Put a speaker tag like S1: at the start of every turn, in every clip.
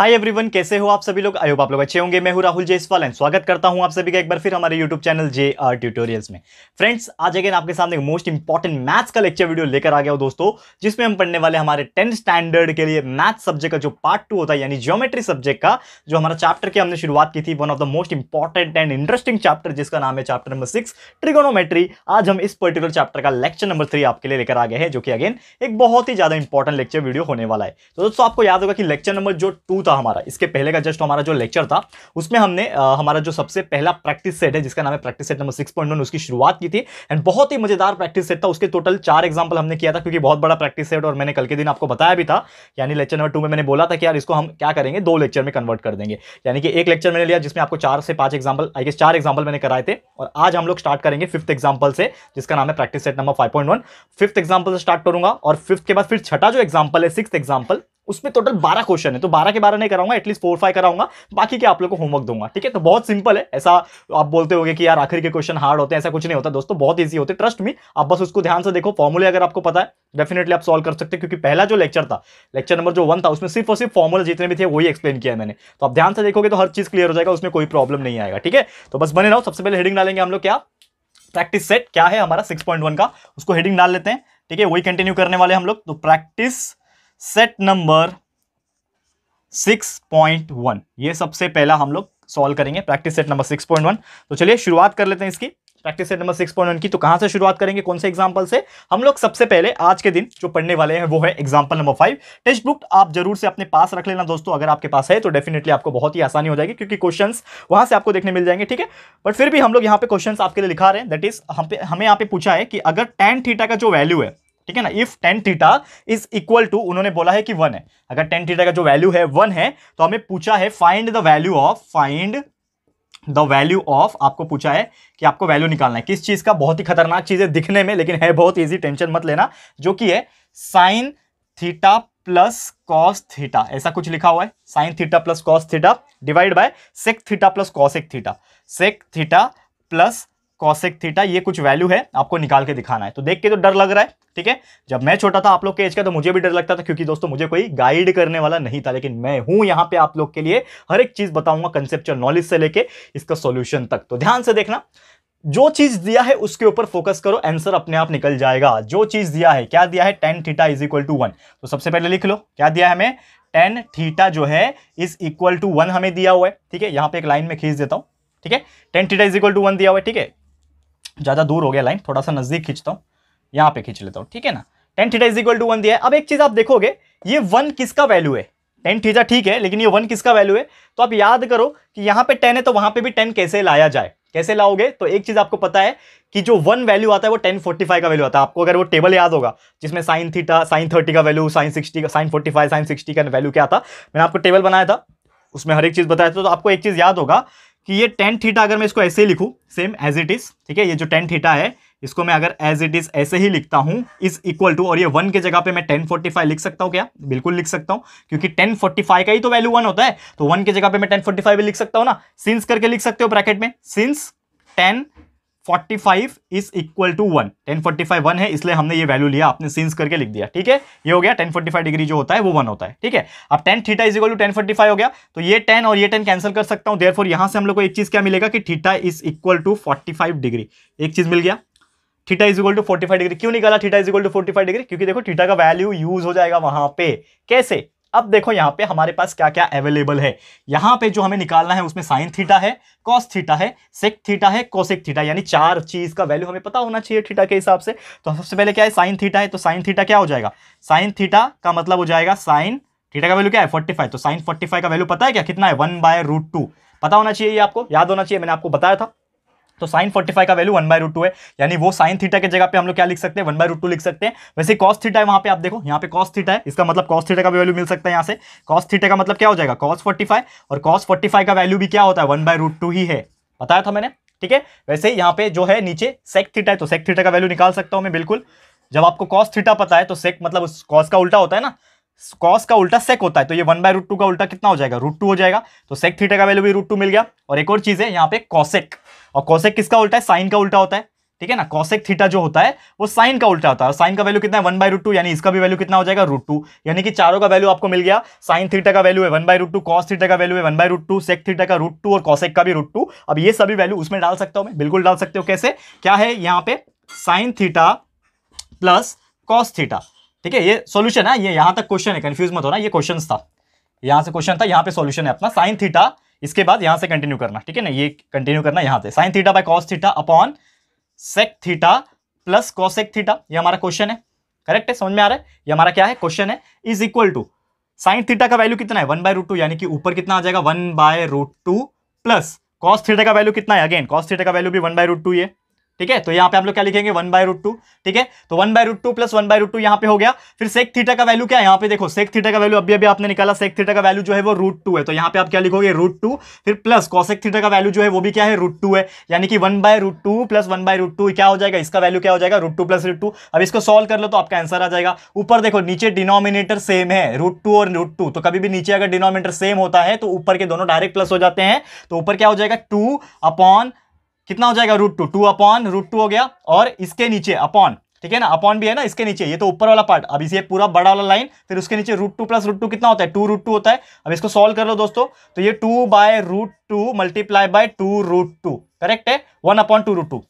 S1: hi everyone कैसे हो आप सभी लोग आई होप आप लोग अच्छे होंगे मैं हूं राहुल जयसवाल एंड स्वागत करता हूं आप सभी का एक बार फिर हमारे YouTube channel J R tutorials में फ्रेंड्स आज अगेन आपके सामने एक मोस्ट इंपॉर्टेंट मैथ्स का लेक्चर वीडियो लेकर आ गया हूं दोस्तों जिसमें हम पढ़ने वाले हमारे टेंथ स्टैंडर्ड के लिए मैथ्स सब्जेक्ट का जो पार्ट टू होता है यानी ज्योमेट्री सब्जेक्ट का जो हमारा चैप्टर की हमने शुरुआत की थी one of the most important and interesting chapter जिसका नाम है चैप्टर नंबर सिक्स ट्रिगोनोमेट्री आज हम इस पर्टिकुलर चैप्टर का लेक्चर नंबर थ्री आपके लिए लेकर आ गए हैं जो कि अगेन एक बहुत ही ज्यादा इंपॉर्टेंट लेक्चर वीडियो होने वाला है तो दोस्तों आपको याद होगा कि लेक्चर नंबर जो टू था हमारा इसके पहले का जस्ट हमारा जो लेक्चर था उसमें हमने आ, हमारा जो सबसे पहला प्रैक्टिस सेट है जिसका नाम है practice set number six point one उसकी शुरुआत की थी एंड बहुत ही मजेदार प्रैक्टिस सेट था उसके टोटल चार एग्जाम्पल हमने किया था क्योंकि बहुत बड़ा प्रैक्टिस सेट और मैंने कल के दिन आपको बताया भी था यानी लेक्चर नंबर टू में मैंने बोला था कि यार इसको हम क्या करेंगे दो लेक्चर में कन्वर्ट कर देंगे यानी कि एक लेक्चर मैंने लिया जिसमें आपको चार से पांच एग्जाम्पल आई गेस चार एग्जाम्पल मैंने कराए थे और आज हम लोग स्टार्ट करेंगे फिफ्थ एग्जाम्पल से जिसका नाम है practice set number five point one fifth example से स्टार्ट करूंगा और फिफ्थ के बाद फिर छठा जो एग्जाम्पल है सिक्स एग्जाम्पल उसमें टोटल बारह क्वेश्चन है तो बारह के बारह नहीं कराऊंगा एटलीस्ट फोर फाइव कराऊंगा बाकी के आप लोग को होमवर्क दूंगा ठीक है तो बहुत सिंपल है ऐसा आप बोलते हो कि यार आखिर के क्वेश्चन हार्ड होते हैं ऐसा कुछ नहीं होता दोस्तों बहुत ईजी होते ट्रस्ट मी आप बस उसको ध्यान से देखो फॉर्मूले अगर आपको पता है डेफिनेटली आप सॉल्व कर सकते हैं क्योंकि पहला जो लेक्चर था लेक्चर नंबर जो वन था उसमें सिर्फ और सिर्फ फॉर्मूला जितने भी थे वही एक्सप्लेन किया मैंने तो आप ध्यान से देखोगे तो हर चीज क्लियर हो जाएगा उसमें कोई प्रॉब्लम नहीं आएगा ठीक है तो बस बने रहो सबसे पहले हेडिंग डालेंगे हम लोग क्या प्रैक्टिस सेट क्या है हमारा सिक्स का उसको हेडिंग डाल लेते हैं ठीक है वही कंटिन्यू करने वाले हम लोग तो practice set number six point one ये सबसे पहला हम लोग सॉल्व करेंगे practice set number six point one तो चलिए शुरुआत कर लेते हैं इसकी practice set number six point one की तो कहाँ से शुरुआत करेंगे कौन से एग्जाम्पल से हम लोग सबसे पहले आज के दिन जो पढ़ने वाले हैं वो है example number five text book आप जरूर से अपने पास रख लेना दोस्तों अगर आपके पास है तो डेफिनेटली आपको बहुत ही आसानी हो जाएगी क्योंकि क्वेश्चन वहाँ से आपको देखने मिल जाएंगे ठीक है बट फिर भी हम लोग यहाँ पे क्वेश्चन आपके लिए लिखा रहे हैं दैट इज हमें यहाँ पे पूछा है कि अगर टेन थीटा का जो वैल्यू है ठीक है ना if tan theta is equal to उन्होंने बोला है कि वन है अगर टेन थीटा का जो वैल्यू है वन है तो हमें पूछा है find the value of find the value of आपको पूछा है कि आपको वैल्यू निकालना है किस चीज़ का बहुत ही खतरनाक चीज़ है दिखने में लेकिन है बहुत ईजी टेंशन मत लेना जो कि है sine theta plus cos theta ऐसा कुछ लिखा हुआ है sine theta plus cos theta divide by sec theta plus cosec theta sec theta plus cosec theta ये कुछ वैल्यू है आपको निकाल के दिखाना है तो देख के तो डर लग रहा है ठीक है जब मैं छोटा था आप लोग के एज का तो मुझे भी डर लगता था क्योंकि दोस्तों मुझे कोई गाइड करने वाला नहीं था लेकिन मैं हूं यहाँ पे आप लोग के लिए हर एक चीज बताऊंगा कंसेप्चुअल नॉलेज से लेके इसका सोल्यूशन तक तो ध्यान से देखना जो चीज दिया है उसके ऊपर फोकस करो आंसर अपने आप निकल जाएगा जो चीज दिया है क्या दिया है tan theta is equal to one तो सबसे पहले लिख लो क्या दिया है हमें टेन थीटा जो है इज इक्वल टू वन हमें दिया हुआ है ठीक है यहाँ पे एक लाइन में खींच देता हूँ ठीक है tan theta is equal to one दिया हुआ है ठीक है ज़्यादा दूर हो गया लाइन थोड़ा सा नज़दीक खींचता हूँ यहाँ पे खींच लेता हूँ ठीक है ना tan theta is equal to one दिया है अब एक चीज़ आप देखोगे ये वन किसका वैल्यू है टेन थीटा ठीक है लेकिन ये वन किसका वैल्यू है तो आप याद करो कि यहाँ पे टेन है तो वहाँ पे भी टेन कैसे लाया जाए कैसे लाओगे तो एक चीज़ आपको पता है कि जो वन वैल्यू आता है वो टेन फोर्टी फाइव का वैल्यू आता है आपको अगर वो टेबल याद होगा जिसमें साइन थीटा साइन थर्टी का वैल्यू साइन सिक्सटी का sine forty five sine sixty का वैल्यू क्या था मैंने आपको टेबल बनाया था उसमें हर एक चीज़ बताया था तो आपको एक चीज़ याद होगा कि ये टेन थीटा अगर मैं इसको ऐसे ही लिखूँ सेम एज इट इज़ ठीक है ये जो टेन थीटा है इसको मैं अगर एज इट इज़ ऐसे ही लिखता हूँ इज इक्वल टू और ये वन के जगह पे मैं टेन फोर्टी फाइव लिख सकता हूँ क्या बिल्कुल लिख सकता हूँ क्योंकि टेन फोर्टी फाइव का ही तो वैल्यू वन होता है तो वन के जगह पे मैं टेन फोर्टी फाइव भी लिख सकता हूँ ना सिंस करके लिख सकते हो ब्रैकेट में since tan forty five is equal to one tan forty five one है इसलिए हमने ये वैल्यू लिया आपने सीन्स करके लिख दिया ठीक है ये हो गया टेन फोर्टी फाइव डिग्री जो होता है वो वन होता है ठीक है अब tan theta is equal to tan forty five हो गया तो ये टेन और ये टेन कैंसिल कर सकता हूं देर फोर यहां से हम लोग को एक चीज़ क्या मिलेगा कि theta is equal to forty five degree एक चीज़ मिल गया theta is equal to forty five degree क्यों निकाला theta is equal to forty five degree क्योंकि देखो थीटा का वैल्यू यूज हो जाएगा वहां पे कैसे अब देखो यहाँ पे हमारे पास क्या क्या अवेलेबल है यहाँ पे जो हमें निकालना है उसमें साइन थीटा है कॉस थीटा है सेक थीटा है कोसेक थीटा यानी चार चीज का वैल्यू हमें पता होना चाहिए थीटा के हिसाब से तो सबसे पहले क्या है साइन थीटा है तो साइन थीटा क्या हो जाएगा साइन थीटा का मतलब हो जाएगा साइन थीटा का वैल्यू क्या है फोर्टी फाइव तो साइन फोर्टी फाइव का वैल्यू पता है क्या कितना है वन बाय रूट टू पता होना चाहिए ये आपको याद होना चाहिए मैंने आपको बताया था तो साइन फोर्टी फाइव का value one by root two है यानी वो साइन थीटा के जगह पे हम लोग क्या लिख सकते हैं वन बाय रूट टू लिख सकते हैं वैसे कॉस थीटा है वहाँ पे आप देखो यहाँ पे कॉस थीटा है इसका मतलब कॉस थीटा का वैल्यू मिल सकता है यहाँ से कॉस थीटा का मतलब क्या हो जाएगा कॉस फोर्टी फाइव और कॉस फोर्टी फाइव का वैल्यू भी क्या होता है वन बाय रूट टू ही है बताया था मैंने ठीक है वैसे यहाँ पे जो है नीचे सेक थीटा है तो सेक थीटा का वैल्यू निकाल सकता हूँ मैं बिल्कुल जब आपको कॉस थीटा पता है तो सेक मतलब उस कॉस का उल्टा होता है ना कॉस का उल्टा सेक होता है तो ये वन बाय रूट टू का उल्टा कितना हो जाएगा रूट टू हो जाएगा तो सेक थीटा का वैल्यू भी रूट टू मिल गया और एक और चीज़ है यहाँ पे कॉसेक और कॉसेक किसका उल्टा है साइन का उल्टा होता है ठीक है ना कॉसेक थीटा जो होता है वो साइन का उल्टा होता है साइन का वैल्यू कितना है वन बाई रूट टू यानी इसका भी वैल्यू कितना हो जाएगा रूट टू यानी कि चारों का वैल्यू आपको मिल गया साइन थीटा का वैल्यू है one by root two cos theta का वैल्यू है one by root two sec theta का रूट टू और कॉसेक का भी रूट टू अब ये सभी वैल्यू उसमें डाल सकता हूं मैं बिल्कुल डाल सकते हो कैसे क्या है यहाँ पे sine theta plus cos theta ठीक है ये सोल्यूशन है ये यहां तक क्वेश्चन है कन्फ्यूज मत होना ये क्वेश्चन था यहाँ से क्वेश्चन था यहाँ पे सोल्यूशन है अपना साइन थीटा इसके बाद यहां से कंटिन्यू करना ठीक है ना ये कंटिन्यू करना यहाँ से sine theta by cos theta upon sec theta plus cosec theta ये हमारा क्वेश्चन है करेक्ट है समझ में आ रहा है ये हमारा क्या है क्वेश्चन है is equal to sine theta का वैल्यू कितना है वन बाय रूट टू यानी कि ऊपर कितना आ जाएगा one by root two plus cos theta का वैल्यू कितना है अगेन कॉस थीटा का वैल्यू भी वन बाय रूट टू ये ठीक है तो यहाँ पे आप लोग क्या लिखेंगे वन बाय रूट टू ठीक है तो one by root two plus one by root two यहाँ पे हो गया फिर सेक थीटा का वैल्यू क्या है यहाँ पे देखो सेक थीटा का वैल्यू अभी अभी आपने निकाला सेक थीटा का वैल्यू जो है वो रूट टू है तो यहाँ पे आप क्या लिखोगे रूट टू फिर प्लस कॉसेक थीटा का वैल्यू जो है वो भी क्या है रूट टू है यानी कि one by root two plus one by root two क्या हो जाएगा इसका वैल्यू क्या हो जाएगा root two plus root two अब इसको सॉल्व कर लो तो आपका आंसर आ जाएगा ऊपर देखो नीचे डिनोमिनेटर सेम है रूट टू और रूट टू तो कभी भी नीचे अगर डिनोमिनेटर सेम होता है तो ऊपर के दोनों डायरेक्ट प्लस हो जाते हैं तो ऊपर क्या हो जाएगा टू अपॉन कितना हो जाएगा root two two upon root two हो गया और इसके नीचे अपॉन ठीक है ना अपॉन भी है ना इसके नीचे ये तो ऊपर वाला पार्ट अब इसे पूरा बड़ा वाला लाइन फिर उसके नीचे root two plus root two कितना होता है टू रूट टू होता है अब इसको सॉल्व कर लो दोस्तों तो ये two by root two multiply by two root two correct है one upon two root two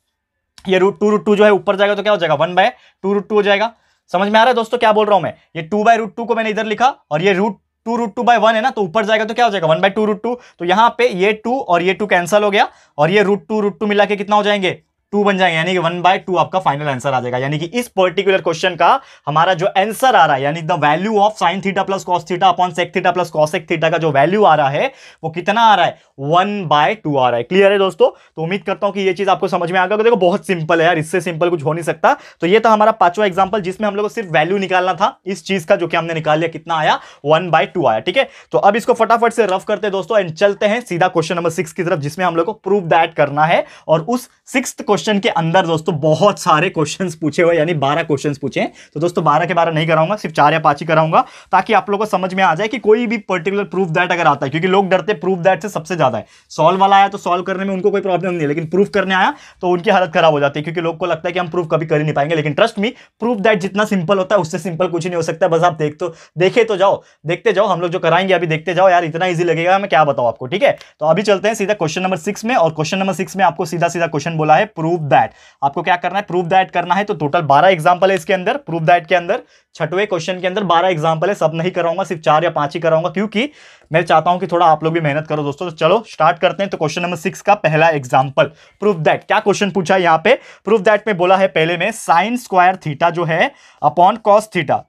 S1: ये रूट टू रूट टू जो है ऊपर जाएगा तो क्या हो जाएगा one by two root two हो जाएगा समझ में आ रहा है दोस्तों क्या बोल रहा हूं मैं ये टू बाय रूट टू को मैंने इधर लिखा और ये root two root two by one है ना तो ऊपर जाएगा तो क्या हो जाएगा one by two root two तो यहाँ पे ये टू और ये टू कैंसल हो गया और ये रूट टू रूट टू मिला के कितना हो जाएंगे टू बन जाएंगे यानी कि वन बाय टू आपका फाइनल आंसर आ जाएगा यानी कि इस पर्टिकुलर क्वेश्चन का हमारा जो आंसर आ रहा है यानी the value of sine theta plus cos theta upon sec theta plus एक थीटा का जो वैल्यू आ रहा है वो कितना आ रहा है वन बाय टू आ रहा है क्लियर है दोस्तों तो उम्मीद करता हूं कि ये चीज आपको समझ में आ गया देखो बहुत सिंपल है यार इससे सिंपल कुछ हो नहीं सकता तो ये था हमारा पांचवा एग्जाम्पल जिसमें हम लोग को सिर्फ वैल्यू निकालना था इस चीज का जो कि हमने निकाल लिया कितना आया वन बाय टू आया ठीक है तो अब इसको फटाफट से रफ करते हैं दोस्तों एंड चलते हैं सीधा क्वेश्चन नंबर सिक्स की तरफ जिसमें हम लोग को प्रूफ दैट करना है और उस सिक्स क्वेश्चन के अंदर दोस्तों बहुत सारे क्वेश्चन पूछे हुए यानी बारह क्वेश्चन पूछे हैं तो दोस्तों बारह के बारह नहीं कराऊंगा सिर्फ चार या पाँच ही कराऊंगा ताकि आप लोगों को समझ में आ जाए कि कोई भी पर्टिकुलर प्रूफ दैट अगर आता है क्योंकि लोग डरते प्रूफ दैट से सबसे ज्यादा है सॉल्व वाला आया तो सॉल्व करने में उनको कोई प्रॉब्लम नहीं है लेकिन प्रूफ करने आया तो उनकी हालत खराब हो जाती है क्योंकि लोग को लगता है कि हम प्रूफ कभी कर ही नहीं पाएंगे लेकिन ट्रस्ट मी प्रूफ दैट जितना सिंपल होता है उससे सिंपल कुछ नहीं हो सकता बस आप देख तो देखे तो जाओ देखते जाओ हम लोग जो कराएंगे अभी देखते जाओ यार इतना ईजी लगेगा मैं क्या बताऊँ आपको ठीक है तो अभी चलते हैं सीधा क्वेश्चन नंबर सिक्स में और क्वेश्चन नंबर सिक्स में आपको सीधा सीधा क्वेश्चन बोला है प्रूफ दैट आपको क्या करना है प्रूफ दैट करना है तो टोटल बारह एग्जाम्पल है इसके अंदर प्रूफ दैट के अंदर छठवें क्वेश्चन के अंदर बारह एग्जाम्पल है सब नहीं कराऊंगा सिर्फ चार या पांच ही कराऊंगा क्योंकि मैं चाहता हूं कि थोड़ा आप लोग भी मेहनत करो दोस्तों तो चलो स्टार्ट करते हैं तो क्वेश्चन नंबर सिक्स का पहला एग्जाम्पल प्रूफ दैट क्या क्वेश्चन पूछा है यहाँ पे प्रूफ दैट में बोला है पहले में साइन स्क्वायर थीटा जो है upon cos theta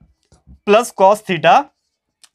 S1: plus cos theta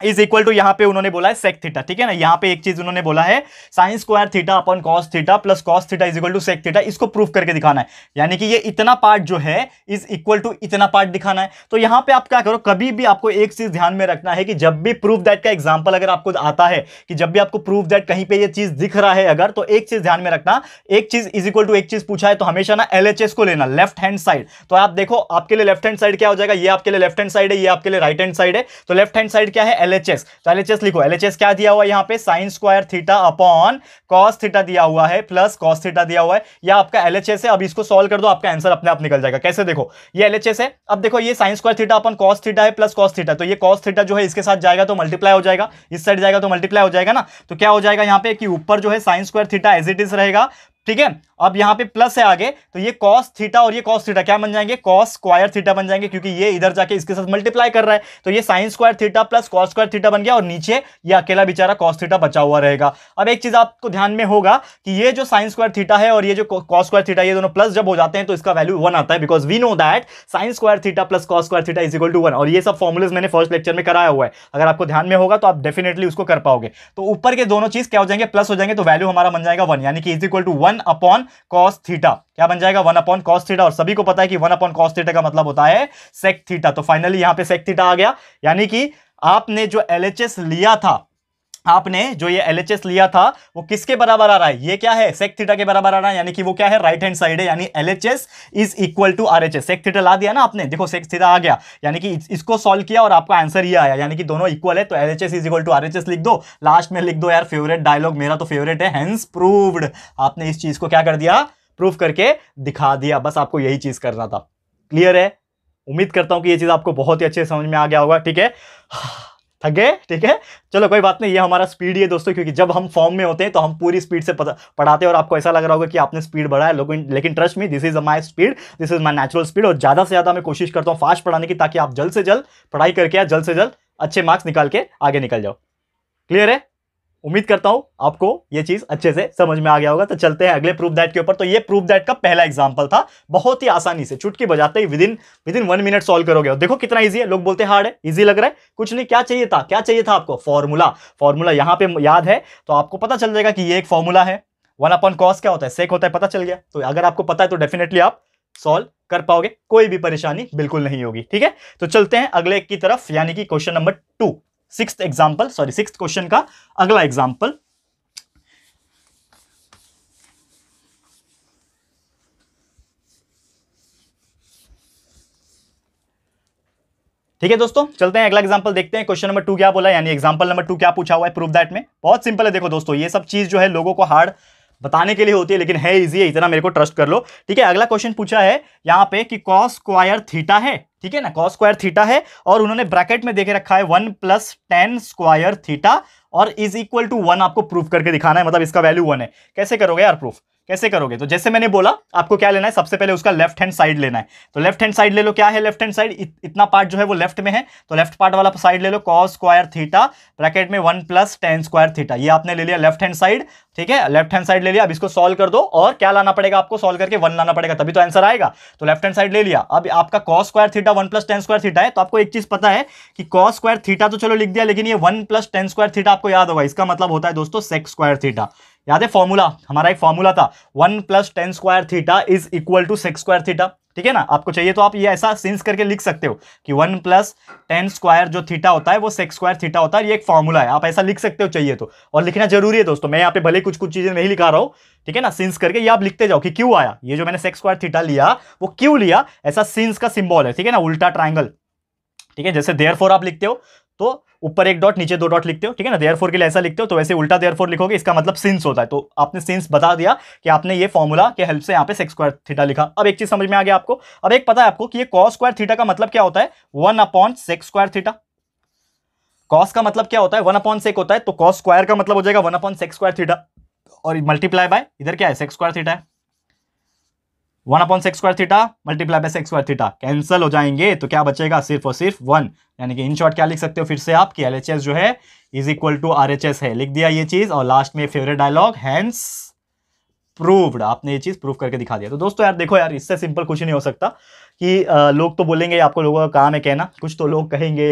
S1: is equal to यहाँ पे उन्होंने बोला है सेक थीटा ठीक है ना यहाँ पे एक चीज उन्होंने बोला है sine square theta upon cos theta plus cos theta is equal to sec theta इसको प्रूफ करके दिखाना है यानी कि ये इतना पार्ट जो है इज इक्वल टू इतना पार्ट दिखाना है तो यहाँ पे आप क्या करो कभी भी आपको एक चीज ध्यान में रखना है कि जब भी प्रूफ दैट का एग्जाम्पल अगर आपको आता है कि जब भी आपको प्रूफ दैट कहीं पर यह चीज दिख रहा है अगर तो एक चीज ध्यान में रखना एक चीज इज इक्वल टू एक चीज पूछा है तो हमेशा ना एल को लेना लेफ्ट हैंड साइड तो आप देखो आपके लिए लेफ्ट हैंड साइड क्या हो जाएगा ये आपके लिए लेफ्ट हैंड साइड है ये आपके लिए राइट हैंड साइड है तो लेफ्ट हैंड साइड क्या है एलएचएस तो एलएचएस लिखो एलएचएस क्या दिया हुआ है यहाँ पे sine square theta upon cos theta दिया हुआ है प्लस कॉस थीटा दिया हुआ है या आपका एलएचएस है अब इसको सॉल्व कर दो आपका आंसर अपने आप निकल जाएगा कैसे देखो ये एलएचएस है अब देखो ये sine square theta upon cos theta है प्लस कॉस थीटा तो ये कॉस थीटा जो है इसके साथ जाएगा तो मल्टीप्लाई हो जाएगा इस साइड जाएगा तो मल्टीप्लाई हो जाएगा ना तो क्या हो जाएगा यहाँ पे कि ऊपर जो है sine square theta as it is रहेगा ठीक है अब यहाँ पे प्लस है आगे तो ये कॉस थीटा और ये कॉस थीटा क्या बन जाएंगे कॉस स्क्वायर थीटा बन जाएंगे क्योंकि ये इधर जाके इसके साथ मल्टीप्लाई कर रहा है तो ये sine square theta plus cos square theta बन गया और नीचे ये अकेला बेचारा कॉस थीटा बचा हुआ रहेगा अब एक चीज आपको ध्यान में होगा कि ये जो साइंस स्क्वायर थीटा है और ये जो कॉस स्क्वायर थीटा ये दोनों प्लस जब हो जाते हैं तो इसका वैल्यू वन आता है because we know that sine square theta plus cos square theta is equal to one और ये सब फॉर्मुलेज मैंने फर्स्ट लेक्चर में कराया हुआ है अगर आपको ध्यान में होगा तो आप डेफिनेटली उसको कर पाओगे तो ऊपर के दोनों चीज क्या हो जाएंगे प्लस हो जाएंगे तो वैल्यू हमारा बन जाएगा वन यानी कि is equal to one upon cos theta क्या बन जाएगा वन अपॉन कॉस थीटा और सभी को पता है कि वन अपॉन कॉस थीटा का मतलब होता है सेक थीटा तो फाइनली यहां पे सेक थीटा आ गया यानी कि आपने जो एल लिया था आपने जो ये एल लिया था वो किसके बराबर आ रहा है ये क्या है सेक थीटा के बराबर आ रहा है यानी कि वो क्या है राइट हैंड साइड है यानी L H S is equal to R H S sec theta ला दिया ना आपने देखो सेक थीटा आ गया यानी कि इसको सॉल्व किया और आपका आंसर ये आया यानी कि दोनों इक्वल है तो L H S is equal to R H S लिख दो लास्ट में लिख दो यार फेवरेट डायलॉग मेरा तो फेवरेट है हैंस प्रूव्ड आपने इस चीज को क्या कर दिया प्रूव करके दिखा दिया बस आपको यही चीज करना था क्लियर है उम्मीद करता हूं कि ये चीज आपको बहुत ही अच्छे समझ में आ गया होगा ठीक है थक गए ठीक है चलो कोई बात नहीं ये हमारा स्पीड है दोस्तों क्योंकि जब हम फॉर्म में होते हैं तो हम पूरी स्पीड से पढ़ाते हैं और आपको ऐसा लग रहा होगा कि आपने स्पीड बढ़ाया है लेकिन लेकिन trust me this is my speed this is my natural speed और ज़्यादा से ज़्यादा मैं कोशिश करता हूँ फास्ट पढ़ाने की ताकि आप जल्द से जल्द पढ़ाई करके या जल्द से जल्द अच्छे मार्क्स निकाल के आगे निकल जाओ क्लियर है उम्मीद करता हूं आपको ये चीज अच्छे से समझ में आ गया होगा तो चलते हैं अगले प्रूफ दैट के ऊपर तो यह प्रूफ दैट का पहला एग्जाम्पल था बहुत ही आसानी से चुटकी बजाते ही within within one minute solve करोगे और देखो कितना ईजी है लोग बोलते हैं हार्ड है ईजी लग रहा है कुछ नहीं क्या चाहिए था क्या चाहिए था आपको फॉर्मूला फॉर्मूला यहां पर याद है तो आपको पता चल जाएगा कि ये एक फॉर्मूला है वन अपन कॉस क्या होता है सेक होता है पता चल गया तो अगर आपको पता है तो डेफिनेटली आप सॉल्व कर पाओगे कोई भी परेशानी बिल्कुल नहीं होगी ठीक है तो चलते हैं अगले की तरफ यानी कि question number two six example sorry six question का अगला एग्जाम्पल ठीक है दोस्तों चलते हैं अगला एग्जाम्पल देखते हैं क्वेश्चन नंबर टू क्या बोला यानी एग्जाम्पल नंबर टू क्या पूछा हुआ है प्रूफ दैट में बहुत सिंपल है देखो दोस्तों ये सब चीज जो है लोगों को हार्ड बताने के लिए होती है लेकिन है इजी है इतना मेरे को ट्रस्ट कर लो ठीक है अगला क्वेश्चन पूछा है यहाँ पे कि कॉस स्क्वायर थीटा है ठीक है ना कॉस स्क्वायर थीटा है और उन्होंने ब्रैकेट में देखे रखा है one plus tan square theta और इज इक्वल टू वन आपको प्रूफ करके दिखाना है मतलब इसका वैल्यू वन है कैसे करोगे यार प्रूफ कैसे करोगे तो जैसे मैंने बोला आपको क्या लेना है सबसे पहले उसका लेफ्ट हैंड साइड लेना है तो लेफ्ट हैंड साइड ले लो क्या है लेफ्ट हैंड साइड इतना पार्ट जो है वो लेफ्ट में है तो लेफ्ट पार्ट वाला साइड ले लो कॉस स्क्वायर थीटा ब्रैकेट में one plus tan square theta ये आपने ले लिया लेफ्ट हैंड साइड ठीक है लेफ्ट हैंड साइड ले लिया अब इसको सॉल्व कर दो और क्या लाना पड़ेगा आपको सॉल्व करके वन लाना पड़ेगा तभी तो आंसर आएगा तो लेफ्ट हैंड साइड ले लिया अब आपका cos square theta one plus tan square theta है तो आपको एक चीज पता है कि कॉस स्क्वायर थीटा तो चलो लिख दिया लेकिन ये one plus tan square theta आपको याद होगा इसका मतलब होता है दोस्तों सेक्स स्क्वायर थीटा याद है फॉर्मूला हमारा एक फॉर्मूला था one plus tan square theta is equal to sec square theta ठीक है ना आपको चाहिए तो आप ये ऐसा सिंस करके लिख सकते हो कि वन प्लस टेन स्क्वायर जो थीटा होता है वो सिक्स स्क्वायर थीटा होता है ये एक फॉर्मूला है आप ऐसा लिख सकते हो चाहिए तो और लिखना जरूरी है दोस्तों मैं यहाँ पे भले कुछ कुछ चीज़ें नहीं लिखा रहा हूँ ठीक है ना सिंस करके ये आप लिखते जाओ कि क्यों आया ये जो मैंने सेक्स स्क्वायर थीटा लिया वो क्यों लिया ऐसा सिंस का सिम्बॉल है ठीक है ना उल्टा ट्राइंगल ठीक है जैसे देयर आप लिखते हो तो ऊपर एक डॉट नीचे दो डॉट लिखते हो ठीक है ना देयर के लिए ऐसा लिखते हो तो वैसे उल्टा देयर लिखोगे इसका मतलब सिंस होता है तो आपने सिंस बता दिया कि आपने ये फॉर्मूला के हेल्प से यहाँ पे सेक्स स्क्वायर थीटा लिखा अब एक चीज समझ में आ गया आपको अब एक पता है आपको कि ये कॉस स्क्वायर थीटा का मतलब क्या होता है one upon sec square theta cos का मतलब क्या होता है वन अपॉन सेक होता है तो कॉस स्क्वायर का मतलब हो जाएगा one upon sec square theta और मल्टीप्लाई बाय इधर क्या है सेक्स स्क्वायर थीटा है one upon sec square theta multiply by sec square theta cancel हो जाएंगे तो क्या बचेगा सिर्फ और सिर्फ वन यानी कि इन शॉर्ट क्या लिख सकते हो फिर से आप कि एल जो है इज इक्वल टू आर है लिख दिया ये चीज़ और लास्ट में फेवरेट डायलॉग हैंस प्रूव्ड आपने ये चीज़ प्रूव करके दिखा दिया तो दोस्तों यार देखो यार इससे सिंपल कुछ नहीं हो सकता कि आ, लोग तो बोलेंगे आपको लोगों का काम है कहना कुछ तो लोग कहेंगे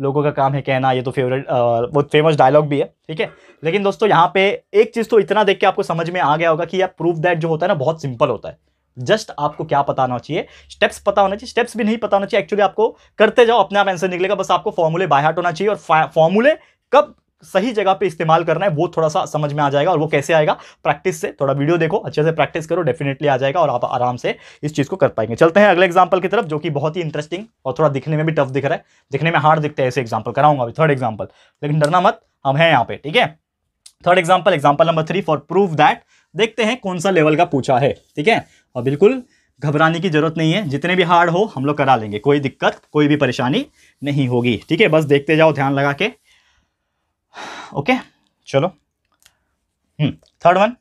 S1: लोगों का काम है कहना ये तो फेवरेट बहुत फेमस डायलॉग भी है ठीक है लेकिन दोस्तों यहाँ पे एक चीज़ तो इतना देख के आपको समझ में आ गया होगा कि यार प्रूफ दैट जो होता है ना बहुत सिंपल होता है जस्ट आपको क्या पता होना चाहिए स्टेप्स पता होना चाहिए स्टेप्स भी नहीं पता होना चाहिए एक्चुअली आपको करते जाओ अपने आप आंसर निकलेगा बस आपको फॉर्मूले बाय हार्ट होना चाहिए और फॉर्मूले कब सही जगह पे इस्तेमाल करना है वो थोड़ा सा समझ में आ जाएगा और वो कैसे आएगा प्रैक्टिस से थोड़ा वीडियो देखो अच्छे से प्रैक्टिस करो डेफिनेटली आ जाएगा और आप आराम से इस चीज़ को कर पाएंगे चलते हैं अगले एग्जाम्पल की तरफ जो कि बहुत ही इंटरेस्टिंग और थोड़ा दिखने में भी टफ दिख रहा है दिखने में हार्ड दिखते हैं ऐसे एग्जाम्पल कराऊंगा अभी थर्ड एग्जाम्पल लेकिन डरना मत हम हैं यहाँ पे ठीक है third example example number three for proof that देखते हैं कौन सा लेवल का पूछा है ठीक है और बिल्कुल घबराने की ज़रूरत नहीं है जितने भी हार्ड हो हम लोग करा लेंगे कोई दिक्कत कोई भी परेशानी नहीं होगी ठीक है बस देखते जाओ ध्यान लगा के ओके चलो थर्ड वन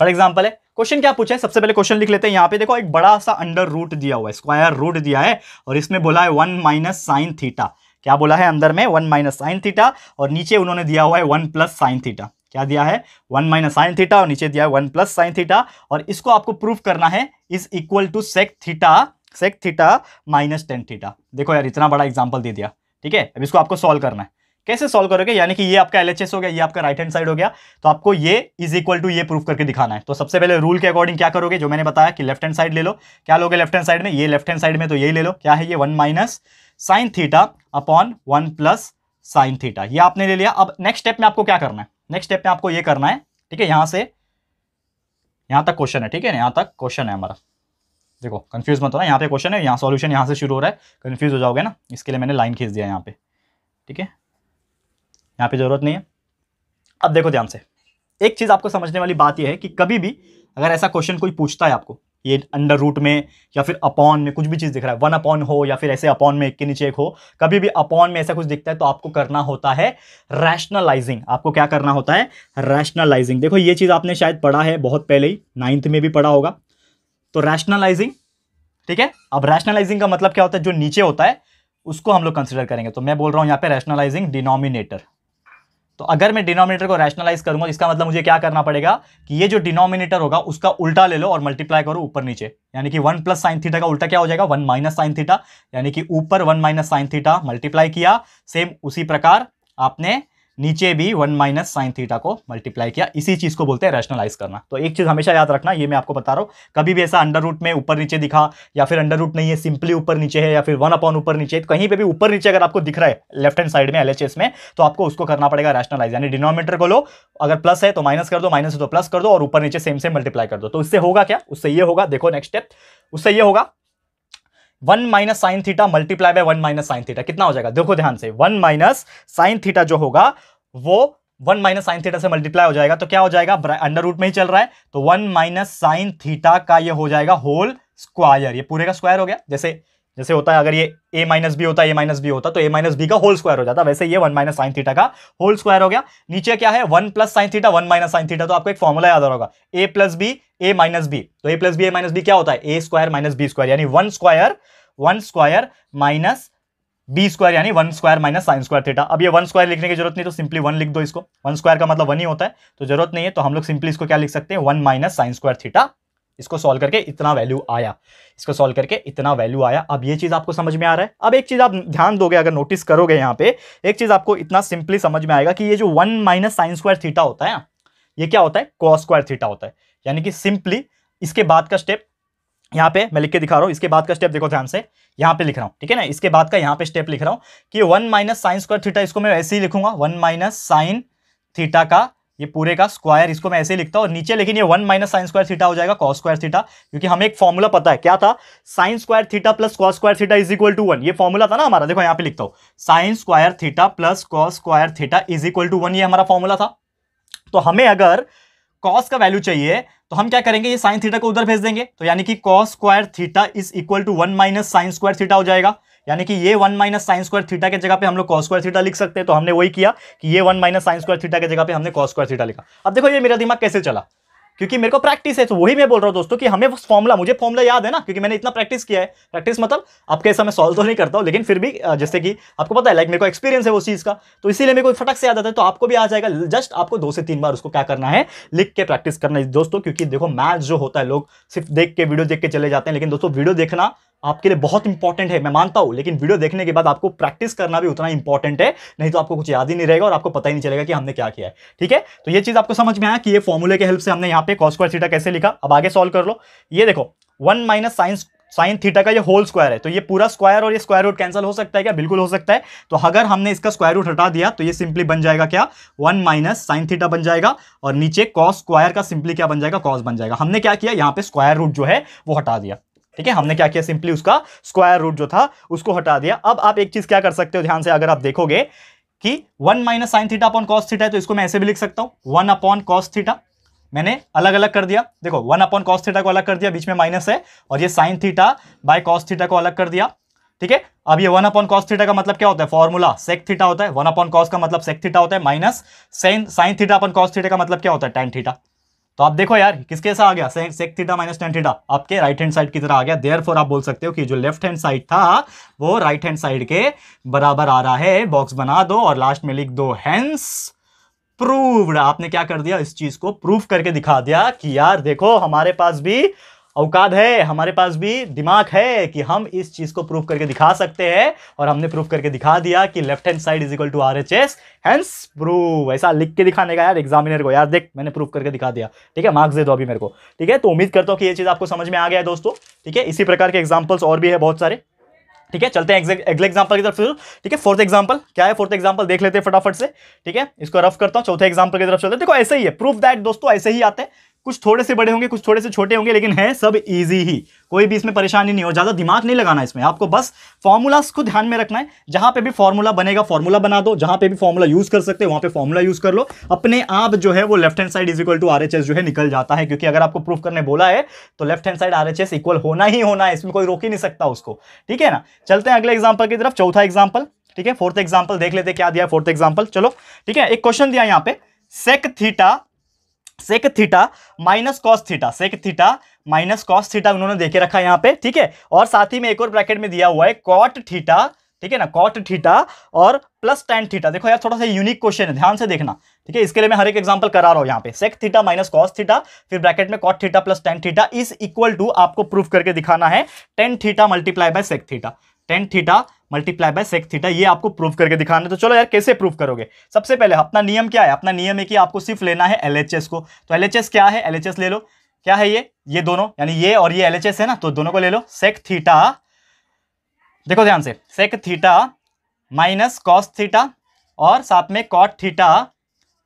S1: थर्ड एग्जाम्पल है क्वेश्चन क्या पूछा है सबसे पहले क्वेश्चन लिख लेते हैं यहाँ पे देखो एक बड़ा सा अंडर रूट दिया हुआ है स्क्वायर रूट दिया है और इसमें बोला है वन माइनस साइन थीटा क्या बोला है अंदर में वन माइनस साइन थीटा और नीचे उन्होंने दिया हुआ है वन प्लस साइन थीटा क्या दिया है वन माइनस साइन थीटा और नीचे दिया है वन प्लस साइन थीटा और इसको आपको प्रूफ करना है is equal to sec theta sec theta minus tan theta देखो यार इतना बड़ा एग्जाम्पल दे दिया ठीक है अब इसको आपको सॉल्व करना है कैसे सॉल्व करोगे यानी कि ये आपका एल हो गया ये आपका राइट हैंड साइड हो गया तो आपको ये इज इक्वल टू ये प्रूफ करके दिखाना है तो सबसे पहले रूल के अकॉर्डिंग क्या करोगे जो मैंने बताया कि लेफ्ट हैंड साइड ले लो क्या लोगे लेफ्ट हैंड साइड में ये लेफ्ट हैंड साइड में तो यही ले लो क्या है ये one minus sine theta upon one plus sine theta ये आपने ले लिया अब नेक्स्ट स्टेप में आपको क्या करना है नेक्स्ट स्टेप में आपको ये करना है ठीक है यहाँ से यहाँ तक क्वेश्चन है ठीक है ना यहाँ तक क्वेश्चन है हमारा देखो कन्फ्यूज मत होना यहाँ पे क्वेश्चन है यहाँ सॉल्यूशन यहाँ से शुरू हो रहा है कन्फ्यूज हो जाओगे ना इसके लिए मैंने लाइन खींच दिया यहाँ पे ठीक है यहाँ पे ज़रूरत नहीं है अब देखो ध्यान से एक चीज़ आपको समझने वाली बात यह है कि कभी भी अगर ऐसा क्वेश्चन कोई पूछता है आपको ये अंडर रूट में या फिर अपॉन में कुछ भी चीज़ दिख रहा है वन अपॉन हो या फिर ऐसे अपॉन में एक के नीचे एक हो कभी भी अपॉन में ऐसा कुछ दिखता है तो आपको करना होता है रैशनलाइजिंग आपको क्या करना होता है रैशनलाइजिंग देखो ये चीज़ आपने शायद पढ़ा है बहुत पहले ही नाइन्थ में भी पढ़ा होगा तो रैशनलाइजिंग ठीक है अब रैशनलाइजिंग का मतलब क्या होता है जो नीचे होता है उसको हम लोग कंसिडर करेंगे तो मैं बोल रहा हूँ यहाँ पे रैशनलाइजिंग डिनोमिनेटर तो अगर मैं डिनोमिनेटर को रैशनलाइज करूंगा इसका मतलब मुझे क्या करना पड़ेगा कि ये जो डिनोमिनेटर होगा उसका उल्टा ले लो और मल्टीप्लाई करो ऊपर नीचे यानी कि वन प्लस साइन थीटा का उल्टा क्या हो जाएगा वन माइनस साइन थीटा यानी कि ऊपर one minus sine theta multiply किया सेम उसी प्रकार आपने नीचे भी वन माइनस साइन थीटा को मल्टीप्लाई किया इसी चीज़ को बोलते हैं रैशनलाइज करना तो एक चीज़ हमेशा याद रखना ये मैं आपको बता रहा हूँ कभी भी ऐसा अंडर रूट में ऊपर नीचे दिखा या फिर अंडर रूट नहीं है सिंपली ऊपर नीचे है या फिर वन अपॉन ऊपर नीचे तो कहीं पर भी ऊपर नीचे अगर आपको दिख रहा है लेफ्ट हैंड साइड में एल में तो आपको उसको करना पड़ेगा रैशनलाइज यानी डिनोमीटर को लो अगर प्लस है तो माइनस कर दो माइनस है तो प्लस कर दो और ऊपर नीचे सेम सेम मल्टीप्लाई कर दो तो उससे होगा क्या उससे ये होगा देखो नेक्स्ट स्टेप उससे ये होगा one minus sine theta multiply by one minus sine theta कितना हो जाएगा देखो ध्यान से वन माइनस साइन थीटा जो होगा वो वन माइनस साइन थीटा से मल्टीप्लाई हो जाएगा तो क्या हो जाएगा अंडर रूट में ही चल रहा है तो वन माइनस साइन थीटा का ये हो जाएगा होल स्क्वायर ये पूरे का स्क्वायर हो गया जैसे जैसे होता है अगर ये ए माइनस बी होता है ए माइनस बी होता तो ए माइनस बी का होल स्क्वायर हो जाता वैसे ये वन माइनस साइन थीटा का होल स्क्वायर हो गया नीचे क्या है one plus sine theta one minus sine theta तो आपको एक फॉर्मूला याद होगा A plus B A minus B तो A plus B A minus B क्या होता है A square minus B square यानी one square one square minus B square यानी one square minus sine square theta अब ये वन स्क्वायर लिखने की जरूरत नहीं तो सिंपली वन लिख दो इसको वन स्क्वायर का मतलब वन ही होता है तो जरूरत नहीं है तो हम लोग सिंपली इसको क्या लिख सकते हैं one minus sine square theta इसको सॉल्व करके इतना वैल्यू आया इसको सॉल्व करके इतना वैल्यू आया अब ये चीज़ आपको समझ में आ रहा है अब एक चीज़ आप ध्यान दोगे अगर नोटिस करोगे यहाँ पे एक चीज़ आपको इतना सिंपली समझ में आएगा कि ये जो one minus sine square theta होता है ये क्या होता है कॉस स्क्वायर थीटा होता है यानी कि सिंपली इसके बाद का स्टेप यहाँ पे मैं लिख के दिखा रहा हूँ इसके बाद का स्टेप देखो ध्यान से यहाँ पे लिख रहा हूँ ठीक है ना इसके बाद का यहाँ पे स्टेप लिख रहा हूँ कि one minus sine square theta इसको मैं ऐसे ही लिखूंगा वन माइनस साइन थीटा का ये पूरे का स्क्वायर इसको मैं ऐसे ही लिखता हूँ नीचे लेकिन ये one minus sine square theta हो जाएगा कॉस स्क्वायर थीटा क्योंकि हमें एक फॉर्मूला पता है क्या था sine square theta plus cos square theta is equal to one ये फॉर्मूला था ना हमारा देखो यहाँ पे लिखता हूँ sine square theta plus cos square theta is equal to one ये हमारा फॉर्मूला था तो हमें अगर कॉस का वैल्यू चाहिए तो हम क्या करेंगे ये साइन थीटा को उधर भेज देंगे तो यानी कि cos square theta is equal to one minus sine square theta हो जाएगा यानी कि ये one minus sine square theta के जगह पे हम लोग कॉस स्क्वायर थीटा लिख सकते हैं तो हमने वही किया कि ये one minus sine square theta के जगह पे हमने कॉस स्क्वायर थीटा लिखा अब देखो ये मेरा दिमाग कैसे चला क्योंकि मेरे को प्रैक्टिस है तो वही मैं बोल रहा हूँ दोस्तों कि हमें फॉर्मुला मुझे फॉर्मुला याद है ना क्योंकि मैंने इतना प्रैक्टिस किया है प्रैक्टिस मतलब आपके ऐसा मैं सॉल्व तो नहीं करता हूँ लेकिन फिर भी जैसे कि आपको पता है लाइक मेरे को एक्सपीरियंस है उस चीज़ का तो इसीलिए मेरे को फटक से याद आता है तो आपको भी आ जाएगा जस्ट आपको दो से तीन बार उसको क्या करना है लिख के प्रैक्टिस करना है दोस्तों क्योंकि देखो मैथ जो होता है लोग सिर्फ देख के वीडियो देख के चले जाते हैं लेकिन दोस्तों वीडियो देखना आपके लिए बहुत इंपॉर्टेंट है मैं मानता हूँ लेकिन वीडियो देखने के बाद आपको प्रैक्टिस करना भी उतना इंपॉर्टेंट है नहीं तो आपको कुछ याद ही नहीं रहेगा और आपको पता ही नहीं चलेगा कि हमने क्या किया है ठीक है तो ये चीज़ आपको समझ में आया कि ये फॉर्मूले के हेल्प से हमने यहाँ पे कॉस्क्वायर स्क्वायर थीटा कैसे लिखा अब आगे सॉल्व कर लो ये देखो one minus sine sine theta का ये होल स्क्वायर है तो ये पूरा स्क्वायर और ये स्क्वायर रूट कैंसिल हो सकता है क्या बिल्कुल हो सकता है तो अगर हमने इसका स्क्वायर रूट हटा दिया तो ये सिंपली बन जाएगा क्या वन माइनस साइन थीटा बन जाएगा और नीचे कॉस स्क्वायर का सिंपली क्या बन जाएगा कॉस बन जाएगा हमने क्या किया यहाँ पे स्क्वायर रूट जो है वो हटा दिया ठीक है हमने क्या किया सिंपली उसका स्क्वायर रूट जो था उसको हटा दिया अब आप एक चीज क्या कर सकते हो ध्यान से अगर आप देखोगे कि one minus sine theta upon cos theta है तो इसको मैं ऐसे भी लिख सकता हूं वन अपॉन कॉस थीटा मैंने अलग अलग कर दिया देखो वन अपॉन कॉस थीटा को अलग कर दिया बीच में माइनस है और ये sine theta by cos theta को अलग कर दिया ठीक है अब ये वन अपॉन कॉस थीटा का मतलब क्या होता है फॉर्मूला सेक थीटा होता है वन अपॉन कॉस का मतलब सेक थीटा होता है minus sine theta upon cos theta का मतलब क्या होता है टेन थीटा तो आप देखो यार किसके साथ आ गया से, sec theta minus tan theta आपके राइट हैंड साइड की तरह आ गया देयर आप बोल सकते हो कि जो लेफ्ट हैंड साइड था वो राइट हैंड साइड के बराबर आ रहा है बॉक्स बना दो और लास्ट में लिख दो हैंस प्रूव्ड आपने क्या कर दिया इस चीज को प्रूफ करके दिखा दिया कि यार देखो हमारे पास भी औकात है हमारे पास भी दिमाग है कि हम इस चीज़ को प्रूफ करके दिखा सकते हैं और हमने प्रूफ करके दिखा दिया कि left hand side is equal to R H S hence prove ऐसा लिख के दिखाने का यार एग्जामिनर को यार देख मैंने प्रूफ करके दिखा दिया ठीक है मार्क्स दे दो अभी मेरे को ठीक है तो उम्मीद करता हूँ कि ये चीज़ आपको समझ में आ गया है दोस्तों ठीक है इसी प्रकार के एग्जाम्पल्स और भी है बहुत सारे ठीक है चलते हैं अगले एग्जाम्पल की तरफ फिर ठीक है फोर्थ एग्जाम्पल क्या है फोर्थ एग्जाम्पल देख लेते हैं फटाफट से ठीक है इसको रफ करता हूँ चौथे एग्जाम्पल की तरफ चलते हैं देखो ऐसे ही है प्रूफ दैट दोस्तों ऐसे ही आते हैं कुछ थोड़े से बड़े होंगे कुछ थोड़े से छोटे होंगे लेकिन है सब इजी ही कोई भी इसमें परेशानी नहीं हो ज़्यादा दिमाग नहीं लगाना इसमें आपको बस फॉर्मूलाज को ध्यान में रखना है जहाँ पे भी फॉर्मूला बनेगा फॉर्मूला बना दो जहाँ पे भी फॉर्मूला यूज़ कर सकते हैं वहाँ पे फॉर्मूला यूज़ कर लो अपने आप जो है वो left hand side is equal to R जो है निकल जाता है क्योंकि अगर आपको प्रूफ करने बोला है तो left hand side R equal होना ही होना है इसमें कोई रोक ही नहीं सकता उसको ठीक है ना चलते हैं अगले एग्जाम्पल की तरफ चौथा एग्जाम्पल ठीक है फोर्थ एग्जाम्पल देख लेते क्या दिया फोर्थ एग्जाम्पल चलो ठीक है एक क्वेश्चन दिया यहाँ पे sec theta sec theta minus cos theta sec theta minus cos theta उन्होंने देखे रखा यहाँ पे ठीक है और साथ ही में एक और ब्रैकेट में दिया हुआ है कॉट थीटा ठीक है ना कॉट थीटा और प्लस टेन थीटा देखो यार थोड़ा सा यूनिक क्वेश्चन है ध्यान से देखना ठीक है इसके लिए मैं हर एक एग्जांपल करा रहा हूँ यहाँ पे sec theta minus cos theta फिर ब्रैकेट में cot theta plus tan theta is equal to आपको प्रूफ करके दिखाना है tan theta multiply by sec theta tan theta multiply by sec theta ये आपको प्रूफ करके दिखाना है तो चलो यार कैसे प्रूफ करोगे सबसे पहले अपना नियम क्या है अपना नियम है कि आपको सिर्फ लेना है एल को तो एल क्या है एल ले लो क्या है ये ये दोनों यानी ये और ये एल है ना तो दोनों को ले लो सेक थीटा देखो ध्यान से sec theta minus cos theta और साथ में cot theta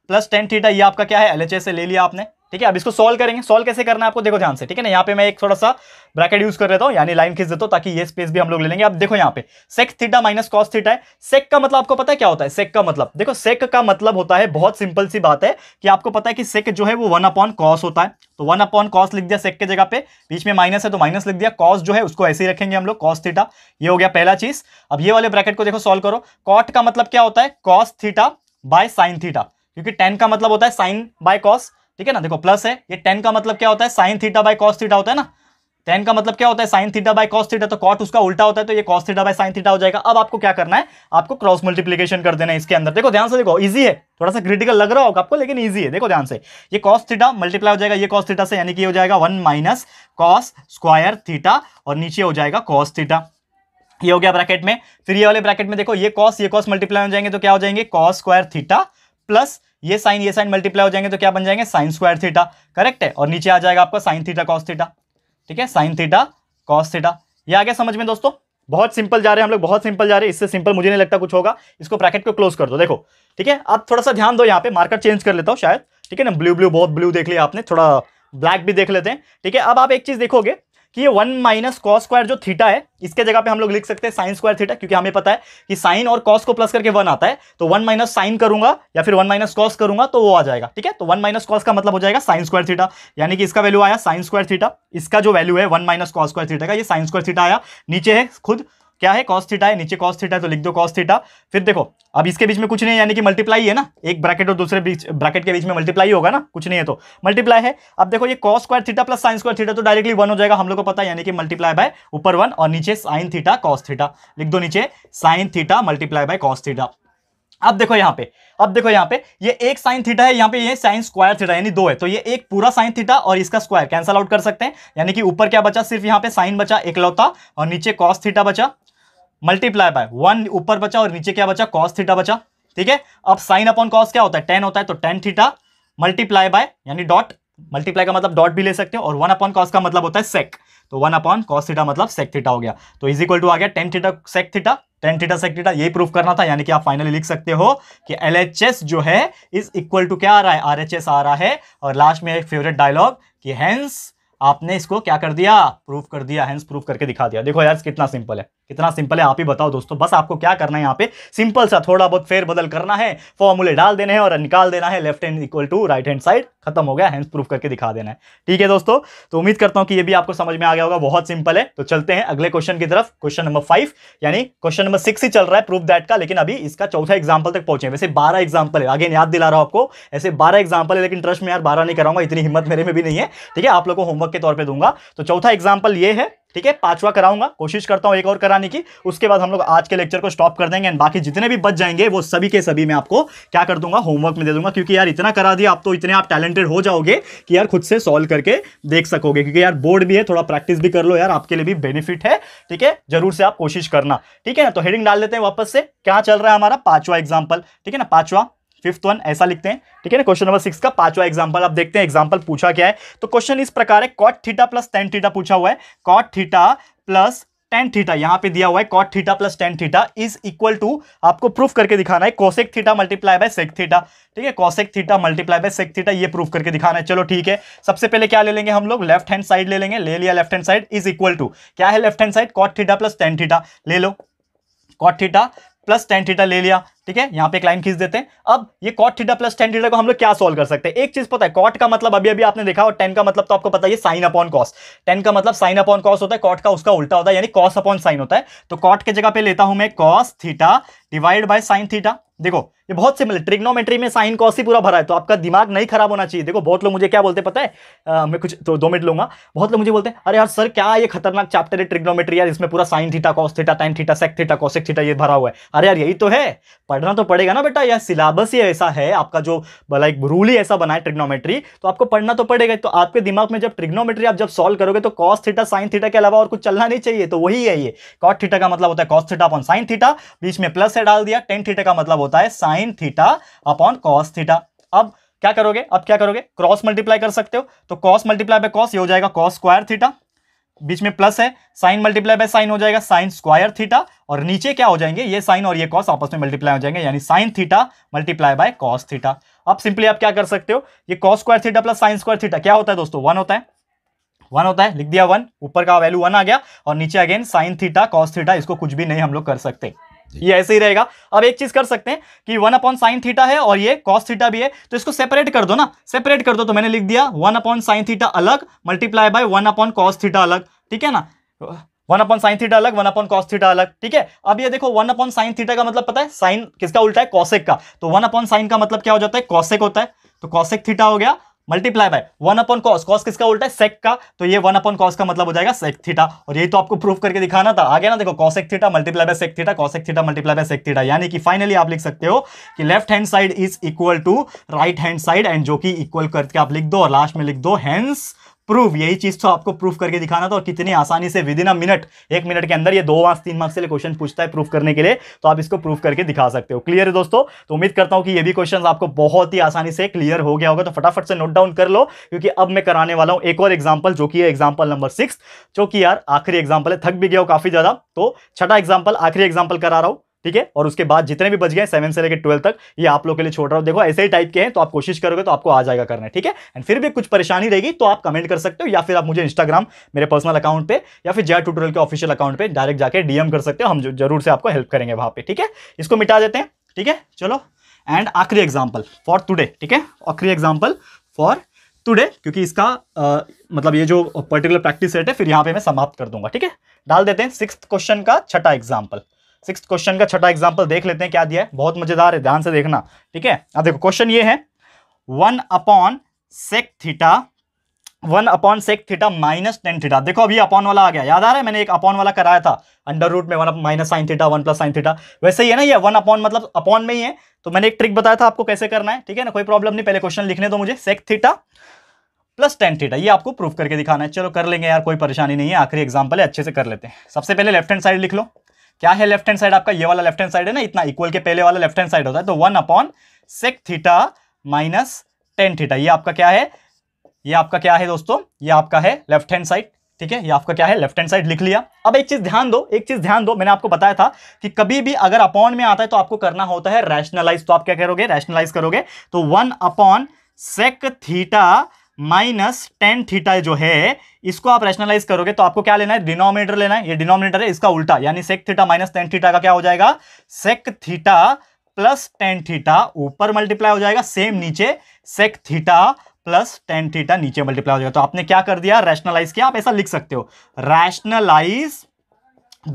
S1: plus tan theta ये आपका क्या है एल से ले लिया आपने ठीक है अब इसको सोल्व करेंगे सोल्व कैसे करना है आपको देखो ध्यान से ठीक है ना यहाँ पे मैं एक थोड़ा सा ब्रैकेट यूज कर रहा हूँ यानी लाइन खींच देता हूँ ताकि ये स्पेस भी हम लोग ले लेंगे अब देखो यहाँ पे sec theta minus cos theta है सेक का मतलब आपको पता है क्या होता है सेक का मतलब देखो सेक का मतलब होता है बहुत सिंपल सी बात है कि आपको पता है कि सेक जो है वो वन अपॉन कॉस होता है तो वन अपॉन कॉस लिख दिया सेक के जगह पे बीच में माइनस है तो माइनस लिख दिया कॉस जो है उसको ऐसे ही रखेंगे हम लोग कॉस थीटा ये हो गया पहला चीज अब ये वाले ब्रैकेट को देखो सॉल्व करो कॉट का मतलब क्या होता है cos theta by sine theta क्योंकि टेन का मतलब होता है साइन बाय कॉस ठीक है ना देखो प्लस है ये टेन का मतलब क्या होता है sine theta by cos theta होता है ना टेन का मतलब क्या होता है sine theta by cos theta तो कॉट उसका उल्टा होता है तो ये cos theta by sine theta हो जाएगा अब आपको क्या करना है आपको क्रॉस मल्टीप्लीकेशन कर देना है इसके अंदर देखो ध्यान से देखो इजी है थोड़ा सा क्रिटिकल लग रहा होगा आपको लेकिन ईजी है देखो ध्यान से ये कॉस थीटा मल्टीप्लाई हो जाएगा ये कॉस थीटा से यानी कि हो जाएगा one minus cos square theta और नीचे हो जाएगा कॉस थीटा ये हो गया ब्रैकेट में फिर ये वाले ब्रैकेट में देखो ये कॉस ये कॉस मल्टीप्लाई हो जाएंगे तो क्या हो जाएंगे कॉस स्क्वायर थीटा प्लस ये साइन ये साइन मल्टीप्लाई हो जाएंगे तो क्या बन जाएंगे साइन स्क्वायर थीटा करेक्ट है और नीचे आ जाएगा आपका साइन थीटा कॉस थीटा ठीक है साइन थीटा कॉस थीटा ये आ गया समझ में दोस्तों बहुत सिंपल जा रहे हैं हम लोग बहुत सिंपल जा रहे हैं इससे सिंपल मुझे नहीं लगता कुछ होगा इसको ब्रैकेट को क्लोज कर दो देखो ठीक है अब थोड़ा सा ध्यान दो यहाँ पे मार्कर चेंज कर लेता हूँ शायद ठीक है ना ब्लू ब्लू बहुत ब्लू देख लिया आपने थोड़ा ब्लैक भी देख लेते हैं ठीक है अब आप एक चीज़ देखोगे कि ये वन माइनस कॉस स्क्वायर जो थीटा है इसके जगह पे हम लोग लिख सकते हैं साइन स्क्वायर थीटा क्योंकि हमें पता है कि साइन और कॉस को प्लस करके वन आता है तो वन माइनस साइन करूंगा या फिर वन माइनस कॉस करूंगा तो वो आ जाएगा ठीक है तो वन माइनस कॉस का मतलब हो जाएगा साइन स्क्वायर थीटा यानी कि इसका वैल्यू आया साइन स्क्वायर थीटा इसका जो वैल्यू है one minus cos square theta का ये साइन स्क्वायर थीटा आया नीचे है खुद क्या है कॉस थीटा है नीचे कॉस थीटा है तो लिख दो कॉस थीटा फिर देखो अब इसके बीच में कुछ नहीं है यानी कि मल्टीप्लाई है ना एक ब्रैकेट और दूसरे बीच ब्रैकेट के बीच में मल्टीप्लाई होगा ना कुछ नहीं है तो मल्टीप्लाई है अब देखो ये cos square theta plus sine square theta तो डायरेक्टली वन हो जाएगा हम लोग को पता है यानी कि मल्टीप्लाई बाय ऊपर वन और नीचे साइन थीटा कॉस थीटा लिख दो नीचे sine theta multiply by cos theta अब देखो यहाँ पे अब देखो यहाँ पे ये एक साइन थीटा है यहाँ पे ये साइन स्क्वायर थीटा यानी दो है तो ये एक पूरा साइन थीटा और इसका स्क्वायर कैंसल आउट कर सकते हैं यानी कि ऊपर क्या बचा सिर्फ यहाँ पे साइन बचा एक लौता और नीचे कॉस थीटा बचा मल्टीप्लाई बाय वन ऊपर बचा और नीचे क्या बचा कॉस थीटा बचा ठीक है अब साइन अपॉन कॉस क्या होता है टेन होता है तो टेन थीटा मल्टीप्लाई बाय यानी डॉट मल्टीप्लाई का मतलब डॉट भी ले सकते हो और वन अपॉन कॉस का मतलब होता है सेक तो वन अपॉन कॉस थीटा मतलब सेक थीटा हो गया तो इज इक्वल टू आ गया tan theta sec theta tan theta sec theta यही प्रूफ करना था यानी कि आप फाइनली लिख सकते हो कि एलएचएस जो है इज इक्वल टू क्या आ रहा है आरएचएस आ रहा है और लास्ट में एक फेवरेट डायलॉग कि हैंस आपने इसको क्या कर दिया प्रूफ कर दिया हैंस प्रूफ करके दिखा दिया देखो यार कितना सिंपल है कितना सिंपल है आप ही बताओ दोस्तों बस आपको क्या करना है यहाँ पे सिंपल सा थोड़ा बहुत फेरबदल करना है फॉर्मूले डाल देने हैं और निकाल देना है left hand equal to right hand side खत्म हो गया हैंड प्रूफ करके दिखा देना है ठीक है दोस्तों तो उम्मीद करता हूँ कि ये भी आपको समझ में आ गया होगा बहुत सिंपल है तो चलते हैं अगले क्वेश्चन की तरफ क्वेश्चन नंबर फाइव यानी क्वेश्चन नंबर सिक्स ही चल रहा है प्रूफ दैट का लेकिन अभी इसका चौथा एग्जाम्पल तक पहुंचे वैसे बारह एग्जाम्पल है आगे याद दिला रहा हूँ आपको ऐसे बारह एग्जाम्पल है लेकिन ट्रस्ट में यार बारह नहीं कराऊंगा इतनी हिम्मत मेरे में भी नहीं है ठीक है आप लोग को होमवर्क के तौर पर दूंगा तो चौथा एग्जाम्पल ये है ठीक है पांचवा कराऊंगा कोशिश करता हूं एक और कराने की उसके बाद हम लोग आज के लेक्चर को स्टॉप कर देंगे एंड बाकी जितने भी बच जाएंगे वो सभी के सभी मैं आपको क्या कर दूंगा होमवर्क में दे दूंगा क्योंकि यार इतना करा दिया आप तो इतने आप टैलेंटेड हो जाओगे कि यार खुद से सॉल्व करके देख सकोगे क्योंकि यार बोर्ड भी है थोड़ा प्रैक्टिस भी कर लो यार आपके लिए भी बेनिफिट है ठीक है जरूर से आप कोशिश करना ठीक है ना तो हेडिंग डाल देते हैं वापस से क्या चल रहा है हमारा पांचवा एग्जाम्पल ठीक है ना पांचवा फिफ्थ वन ऐसा लिखते हैं ठीक है ना क्वेश्चन नंबर सिक्स का पांचवा एग्जाम्पल आप देखते हैं एग्जाम्पल पूछा क्या है तो क्वेश्चन इस प्रकार है cot theta plus tan theta पूछा हुआ है cot theta plus tan theta यहां पे दिया हुआ है cot theta plus tan theta is equal to आपको प्रूफ करके दिखाना है cosec theta multiply by sec theta ठीक है cosec theta multiply by sec theta ये प्रूफ करके दिखाना है चलो ठीक है सबसे पहले क्या ले लेंगे हम लोग लेफ्ट हैंड साइड ले लेंगे ले लिया left hand side is equal to क्या है left hand side cot theta plus tan theta ले लो cot theta plus tan theta ले लिया ठीक है यहां पे एक लाइन खींच देते हैं अब ये cot theta plus tan theta को हम लोग क्या सॉल्व कर सकते हैं एक चीज पता है कॉट का मतलब अभी अभी आपने देखा और टेन का मतलब तो आपको पता है साइन अपॉन कॉस टेन का मतलब साइन अपॉन कॉस होता है कॉट का उसका उल्टा होता है यानी कॉस अपॉन साइन होता है तो कॉट के जगह पे लेता हूं मैं cos theta divide by sine theta देखो ये बहुत सिंपल ट्रिग्नोमेट्री में साइन कॉस ही पूरा भरा है तो आपका दिमाग नहीं खराब होना चाहिए देखो बहुत लोग मुझे क्या बोलते पता है आ, मैं कुछ तो दो मिनट लूंगा बहुत लोग मुझे बोलते हैं अरे यार सर क्या ये खतरनाक चैप्टर है ट्रिग्नोमेट्री यार इसमें पूरा sine theta cos theta tan theta sec theta cosec theta ये भरा हुआ है अरे यार यही तो है पढ़ना तो पड़ेगा ना बेटा या सिलेबस ही ऐसा है आपका जो लाइक रूल ही ऐसा बना है ट्रिग्नोमेट्री तो आपको पढ़ना तो पड़ेगा तो आपके दिमाग में जब ट्रिग्नोमेट्री आप जब सॉल्व करोगे तो कॉस थीटा साइन थीटा के अलावा और कुछ चलना नहीं चाहिए तो वही है ये कॉस थीटा का मतलब होता है cos theta upon sine theta बीच में प्लस है डाल दिया टेन थीटा का मतलब होता है sine theta upon cos theta अब क्या करोगे अब क्या करोगे क्रॉस मल्टीप्लाई कर सकते हो तो कॉस मल्टीप्लाई बाय कॉस ये हो जाएगा कॉस स्क्वायर थीटा बीच में प्लस है साइन मल्टीप्लाई बाय साइन हो जाएगा साइन स्क्वायर थीटा और नीचे क्या हो जाएंगे ये साइन और ये कॉस आपस में मल्टीप्लाई हो जाएंगे यानी sine theta multiply by cos theta अब सिंपली आप क्या कर सकते हो ये cos square theta plus sine square theta क्या होता है दोस्तों वन होता है वन होता है लिख दिया वन ऊपर का वैल्यू वन आ गया और नीचे again sine theta cos theta इसको कुछ भी नहीं हम लोग कर सकते ये ऐसे ही रहेगा अब एक चीज कर सकते हैं कि वन अपॉन साइन थीटा है और ये कॉस थीटा भी है तो इसको सेपरेट कर दो ना सेपरेट कर दो तो मैंने लिख दिया वन अपॉन साइन थीटा अलग multiply by one upon cos theta अलग ठीक है ना वन अपॉन साइन थीटा अलग वन अपॉन कॉस थीटा अलग ठीक है अब ये देखो वन अपॉन साइन थीटा का मतलब पता है साइन किसका उल्टा है कॉसेक का तो वन अपॉन साइन का मतलब क्या हो जाता है कॉसेक होता है तो कॉसेक थीटा हो गया multiply by one upon cos cos किसका उल्टा है सेक का तो ये वन अपॉन कॉस का मतलब हो जाएगा सेक थीटा और यही तो आपको प्रूफ करके दिखाना था आ गया ना देखो cosec theta multiply by sec theta cosec theta multiply by sec theta यानी कि फाइनली आप लिख सकते हो कि left hand side is equal to right hand side and जो कि इक्वल करके आप लिख दो और लास्ट में लिख दो हैंड्स प्रूफ यही चीज तो आपको प्रूफ करके दिखाना था और कितनी आसानी से विद इन अ मिनट एक मिनट के अंदर ये दो मार्क्स तीन मार्क्स से क्वेश्चन पूछता है प्रूफ करने के लिए तो आप इसको प्रूफ करके दिखा सकते हो क्लियर है दोस्तों तो उम्मीद करता हूँ कि ये भी क्वेश्चन आपको बहुत ही आसानी से क्लियर हो गया होगा तो फटाफट से नोट डाउन कर लो क्योंकि अब मैं कराने वाला हूँ एक और एग्जाम्पल जो कि है एग्जाम्पल नंबर सिक्स जो कि यार आखिरी एग्जाम्पल है थक भी गया हो काफी ज्यादा तो छठा एग्जाम्पल आखिरी एग्जाम्पल करा रहा हूँ ठीक है और उसके बाद जितने भी बच गए सेवन से लेकर ट्वेल्व तक ये आप लोग के लिए छोड़ रहा हूँ देखो ऐसे ही टाइप के हैं तो आप कोशिश करोगे तो आपको आ जाएगा करना ठीक है एंड फिर भी कुछ परेशानी रहेगी तो आप कमेंट कर सकते हो या फिर आप मुझे इंस्टाग्राम मेरे पर्सनल अकाउंट पे या फिर जय ट्यूटोरियल के ऑफिशियल अकाउंट पे डायरेक्ट जाकर डीएम कर सकते हो हम जरूर से आपको हेल्प करेंगे वहाँ पर ठीक है इसको मिटा देते हैं ठीक है चलो एंड आखिरी एग्जाम्पल फॉर टुडे ठीक है आखिरी एग्जाम्पल फॉर टुडे क्योंकि इसका आ, मतलब ये जो पर्टिकुलर प्रैक्टिस सेट है फिर यहाँ पे मैं समाप्त कर दूंगा ठीक है डाल देते हैं सिक्स क्वेश्चन का छठा एग्जाम्पल सिक्स क्वेश्चन का छठा एग्जाम्पल देख लेते हैं क्या दिया है बहुत मजेदार है ध्यान से देखना ठीक है अब देखो क्वेश्चन ये है one upon sec theta one upon sec theta minus tan theta देखो अभी अपॉन वाला आ गया याद आ रहा है मैंने एक अपॉन वाला कराया था अंडर रूट में one minus sine theta one plus sine theta वैसे ही है ना ये वन अपॉन मतलब अपॉन में ही है तो मैंने एक ट्रिक बताया था आपको कैसे करना है ठीक है ना कोई प्रॉब्लम नहीं पहले क्वेश्चन लिखने दो मुझे sec theta plus tan theta ये आपको प्रूफ करके दिखाना है चलो कर लेंगे यार कोई परेशानी नहीं है आखिरी एग्जाम्पल है अच्छे से कर लेते हैं सबसे पहले लेफ्ट हैंड साइड लिख लो क्या है लेफ्ट हैंड साइड आपका ये वाला लेफ्ट हैंड साइड है ना इतना इक्वल के पहले वाला लेफ्ट हैंड साइड होता है तो one upon sec theta minus tan theta ये आपका क्या है ये आपका क्या है दोस्तों ये आपका है लेफ्ट हैंड साइड ठीक है ये आपका क्या है लेफ्ट हैंड साइड लिख लिया अब एक चीज ध्यान दो एक चीज ध्यान दो मैंने आपको बताया था कि कभी भी अगर अपॉन में आता है तो आपको करना होता है रैशनलाइज तो आप क्या करोगे रैशनलाइज करोगे तो one upon sec theta minus tan theta जो है इसको आप रेशनलाइज करोगे तो आपको क्या लेना है डिनोमिनेटर लेना है ये डिनोमिनेटर है इसका उल्टा यानी sec theta minus tan theta का क्या हो जाएगा sec theta plus tan theta ऊपर मल्टीप्लाई हो जाएगा सेम नीचे sec theta plus tan theta नीचे मल्टीप्लाई हो जाएगा तो आपने क्या कर दिया रैशनलाइज किया आप ऐसा लिख सकते हो रैशनलाइज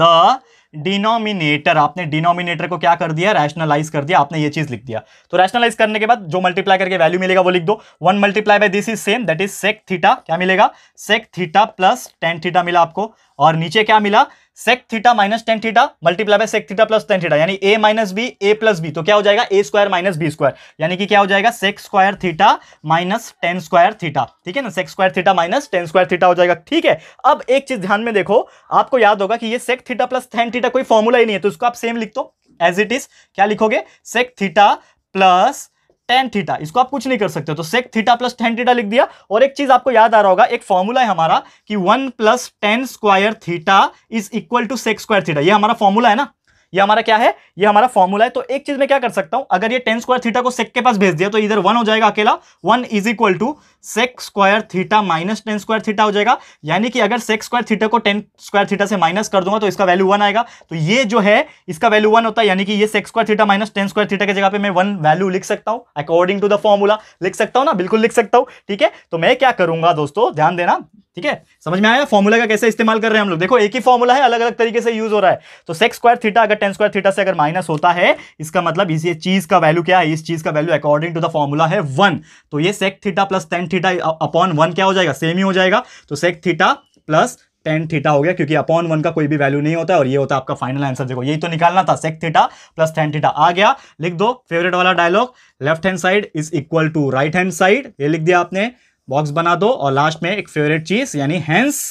S1: द डिनोमिनेटर आपने डिनोमिनेटर को क्या कर दिया रैशनलाइज कर दिया आपने ये चीज लिख दिया तो रैशनलाइज करने के बाद जो मल्टीप्लाई करके वैल्यू मिलेगा वो लिख दो one multiply by this is same that is sec theta क्या मिलेगा sec theta plus tan theta मिला आपको और नीचे क्या मिला sec theta minus tan theta multiply by sec theta plus tan theta यानी A minus B A plus B तो क्या हो जाएगा A square minus B square यानी कि क्या हो जाएगा sec square theta minus tan square theta ठीक है ना सेक square theta minus tan square theta हो जाएगा ठीक है अब एक चीज ध्यान में देखो आपको याद होगा कि ये sec theta plus tan theta कोई फॉर्मूला ही नहीं है तो इसको आप सेम लिख दो एज इट इज क्या लिखोगे sec theta plus tan theta इसको आप कुछ नहीं कर सकते तो sec theta plus tan theta लिख दिया और एक चीज आपको याद आ रहा होगा एक फॉर्मूला है हमारा कि one plus tan square theta is equal to sec square theta ये हमारा फॉर्मूला है ना ये हमारा क्या है ये हमारा फॉर्मूला है तो एक चीज मैं क्या कर सकता हूं अगर ये टेन स्क्वायर थीटा को सेक के पास भेज दिया तो इधर वन हो जाएगा अकेला one is equal to sec square theta minus tan square theta हो जाएगा यानी कि अगर सेक स्क्वायर थीटा को टेन स्क्वायर थीटा से माइनस कर दूंगा तो इसका वैल्यू वन आएगा तो ये जो है इसका वैल्यू वन होता है यानी कि ये sec square theta minus tan square theta की जगह पे मैं वन वैल्यू लिख सकता हूं अकॉर्डिंग टू द फॉर्मूला लिख सकता हूँ ना बिल्कुल लिख सकता हूं ठीक है तो मैं क्या करूंगा दोस्तों ध्यान देना ठीक है समझ में आया फॉर्मूला का कैसे इस्तेमाल कर रहे हैं हम लोग देखो एक ही फॉर्मूला है अलग अलग तरीके से यूज हो रहा है तो सेक्स स्क्वायर थीटा अगर टेन स्क्वायर थीटा से अगर माइनस होता है इसका मतलब इस चीज का वैल्यू क्या है इस चीज का value according to the formula है वन तो ये sec theta plus tan theta upon one क्या हो जाएगा सेम ही हो जाएगा तो sec theta plus tan theta हो गया क्योंकि अपॉन वन का कोई भी वैल्यू नहीं होता है और ये होता है आपका फाइनल आंसर देखो यही तो निकालना था sec theta plus tan theta आ गया लिख दो फेवरेट वाला dialogue left hand side is equal to right hand side ये लिख दिया आपने बॉक्स बना दो और लास्ट में एक फेवरेट चीज यानी हैंस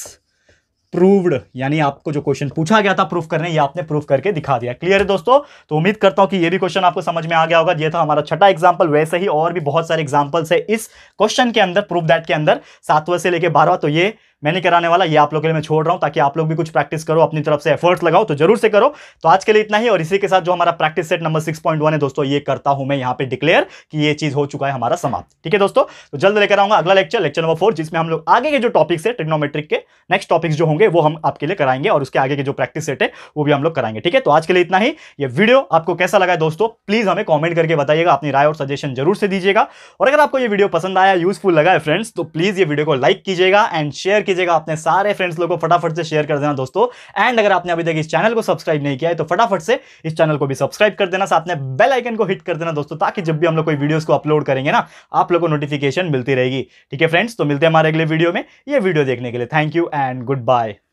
S1: प्रूव्ड यानी आपको जो क्वेश्चन पूछा गया था प्रूफ करने ये आपने प्रूफ करके दिखा दिया क्लियर है दोस्तों तो उम्मीद करता हूं कि ये भी क्वेश्चन आपको समझ में आ गया होगा ये था हमारा छठा एग्जाम्पल वैसे ही और भी बहुत सारे एग्जाम्पल्स है इस क्वेश्चन के अंदर प्रूफ दैट के अंदर सातवें से लेकर बारहवा तो ये मैं नहीं कराने वाला ये आप लोग के लिए मैं छोड़ रहा हूँ ताकि आप लोग भी कुछ प्रैक्टिस करो अपनी तरफ से एफर्ट्स लगाओ तो जरूर से करो तो आज के लिए इतना ही और इसी के साथ जो हमारा practice set number six point one है दोस्तों ये करता हूँ मैं यहाँ पे डिक्लेयर कि ये चीज हो चुका है हमारा समाप्त ठीक है दोस्तों तो जल्द लेकर आऊंगा अगला लेक्चर लेक्चर नंबर फोर जिसमें हम लोग आगे के जो टॉपिक्स है ट्रिग्नोमेट्रिक के नेक्स्ट टॉपिक्स जो होंगे वो हम आपके लिए कराएंगे और उसके आगे के जो प्रैक्टिस सेट है वो भी हम लोग कराएंगे ठीक है तो आज के लिए इतना ही ये वीडियो आपको कैसा लगा दोस्तों प्लीज हमें कॉमेंट करके बताइएगा अपनी राय और सजेशन जरूर से दीजिएगा और अगर आपको ये वीडियो पसंद आया यूजफुल लगा है फ्रेंड्स तो प्लीज ये वीडियो को लाइक कीजिएगा एंड शेयर कीजिएगा अपने सारे फ्रेंड्स लोगों को फटाफट से शेयर कर देना दोस्तों एंड अगर आपने अभी तक इस चैनल को सब्सक्राइब नहीं किया है तो फटाफट से इस चैनल को भी सब्सक्राइब कर देना साथ में बेल आइकन को हिट कर देना दोस्तों ताकि जब भी हम लोग कोई वीडियोस को अपलोड करेंगे ना आप लोग को नोटिफिकेशन मिलती रहेगी ठीक है फ्रेंड्स तो मिलते हैं हमारे अगले वीडियो में ये वीडियो देखने के लिए thank you and good bye